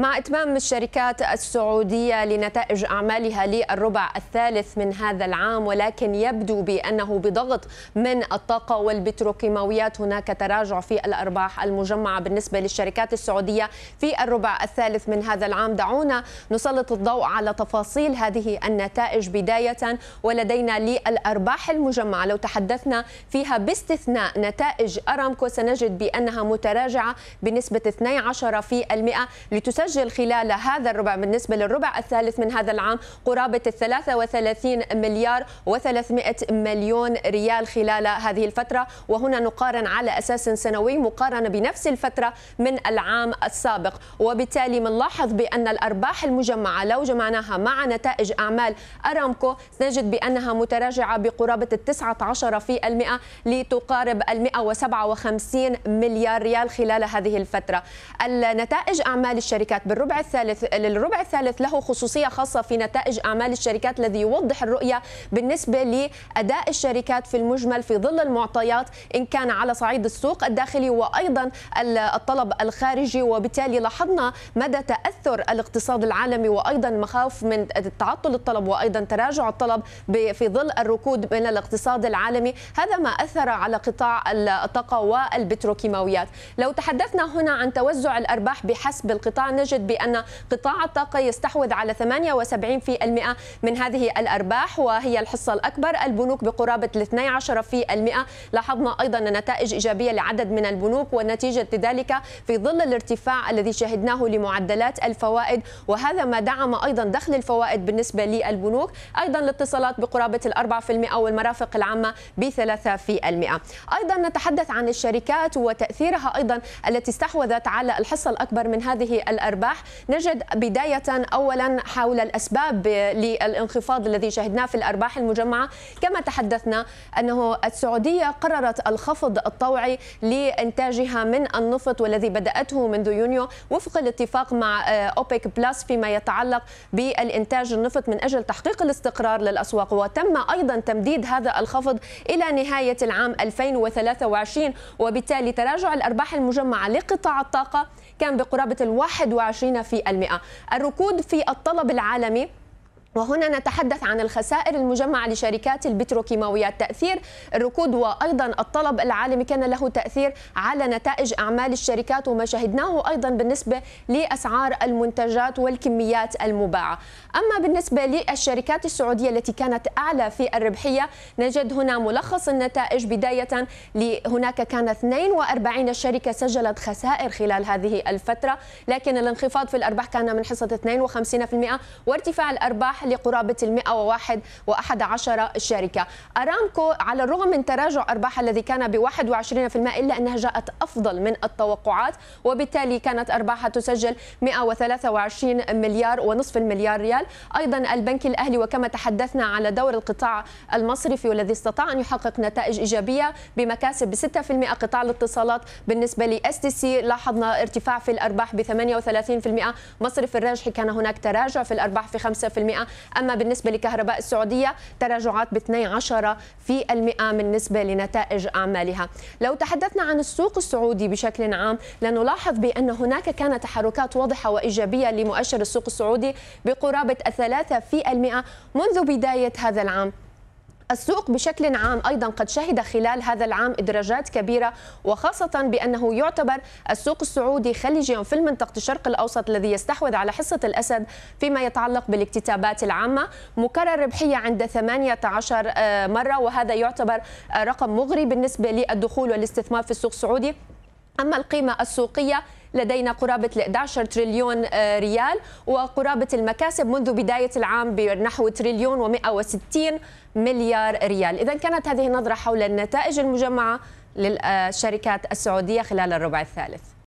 مع إتمام الشركات السعودية لنتائج أعمالها للربع الثالث من هذا العام ولكن يبدو بأنه بضغط من الطاقة والبتروكيماويات هناك تراجع في الأرباح المجمعة بالنسبة للشركات السعودية في الربع الثالث من هذا العام دعونا نسلط الضوء على تفاصيل هذه النتائج بداية ولدينا للأرباح المجمعة لو تحدثنا فيها باستثناء نتائج أرامكو سنجد بأنها متراجعة بنسبة 12% لتسجل سجل خلال هذا الربع بالنسبة للربع الثالث من هذا العام قرابة ال 33 مليار و300 مليون ريال خلال هذه الفترة وهنا نقارن على أساس سنوي مقارنة بنفس الفترة من العام السابق وبالتالي بنلاحظ بأن الأرباح المجمعة لو جمعناها مع نتائج أعمال أرامكو نجد بأنها متراجعة بقرابة في 19% لتقارب ال 157 مليار ريال خلال هذه الفترة النتائج أعمال الشركات الشركات بالربع الثالث للربع الثالث له خصوصية خاصة في نتائج أعمال الشركات الذي يوضح الرؤية بالنسبة لأداء الشركات في المجمل في ظل المعطيات إن كان على صعيد السوق الداخلي وأيضا الطلب الخارجي وبالتالي لاحظنا مدى تأثر الاقتصاد العالمي وأيضا مخاوف من تعطل الطلب وأيضا تراجع الطلب في ظل الركود من الاقتصاد العالمي هذا ما أثر على قطاع الطاقة والبتروكيماويات لو تحدثنا هنا عن توزع الأرباح بحسب القطاع نجد نجد بأن قطاع الطاقة يستحوذ على 78% من هذه الأرباح وهي الحصة الأكبر البنوك بقرابة 12% لاحظنا أيضا نتائج إيجابية لعدد من البنوك ونتيجة ذلك في ظل الارتفاع الذي شهدناه لمعدلات الفوائد وهذا ما دعم أيضا دخل الفوائد بالنسبة للبنوك أيضا الاتصالات بقرابة الأربعة في المئة والمرافق العامة بثلاثة في المئة أيضا نتحدث عن الشركات وتأثيرها أيضا التي استحوذت على الحصة الأكبر من هذه الأرباح الأرباح نجد بداية أولا حول الأسباب للانخفاض الذي شهدناه في الأرباح المجمعة كما تحدثنا أنه السعودية قررت الخفض الطوعي لإنتاجها من النفط والذي بدأته منذ يونيو وفق الاتفاق مع آه، أوبيك بلس فيما يتعلق بالإنتاج النفط من أجل تحقيق الاستقرار للأسواق وتم أيضا تمديد هذا الخفض إلى نهاية العام 2023 وبالتالي تراجع الأرباح المجمعة لقطاع الطاقة كان بقرابة الواحد 21% الركود في الطلب العالمي وهنا نتحدث عن الخسائر المجمعة لشركات البتروكيماويات تأثير الركود وأيضا الطلب العالمي كان له تأثير على نتائج أعمال الشركات وما شهدناه أيضا بالنسبة لأسعار المنتجات والكميات المباعة أما بالنسبة للشركات السعودية التي كانت أعلى في الربحية نجد هنا ملخص النتائج بداية هناك كان 42 شركة سجلت خسائر خلال هذه الفترة لكن الانخفاض في الأرباح كان من حصة 52% وارتفاع الأرباح ارباح لقرابه ال101 و11 شركه ارامكو على الرغم من تراجع ارباحها الذي كان ب 21% الا انها جاءت افضل من التوقعات وبالتالي كانت ارباحها تسجل 123 مليار ونصف المليار ريال ايضا البنك الاهلي وكما تحدثنا على دور القطاع المصرفي والذي استطاع ان يحقق نتائج ايجابيه بمكاسب ب 6% قطاع الاتصالات بالنسبه لاس تي سي لاحظنا ارتفاع في الارباح ب 38% مصرف الراجحي كان هناك تراجع في الارباح في 5% أما بالنسبة لكهرباء السعودية تراجعات ب 12 في المئة بالنسبة لنتائج أعمالها لو تحدثنا عن السوق السعودي بشكل عام لنلاحظ بأن هناك كانت تحركات واضحة وإيجابية لمؤشر السوق السعودي بقرابة الثلاثة في المئة منذ بداية هذا العام السوق بشكل عام أيضا قد شهد خلال هذا العام إدراجات كبيرة وخاصة بأنه يعتبر السوق السعودي خليجيا في منطقة الشرق الأوسط الذي يستحوذ على حصة الأسد فيما يتعلق بالاكتتابات العامة مكرر ربحية عند 18 آه، مرة وهذا يعتبر رقم مغري بالنسبة للدخول والاستثمار في السوق السعودي أما القيمة السوقية لدينا قرابة 11 تريليون آه، ريال وقرابة المكاسب منذ بداية العام بنحو تريليون و160 مليار ريال إذا كانت هذه النظرة حول النتائج المجمعة للشركات السعودية خلال الربع الثالث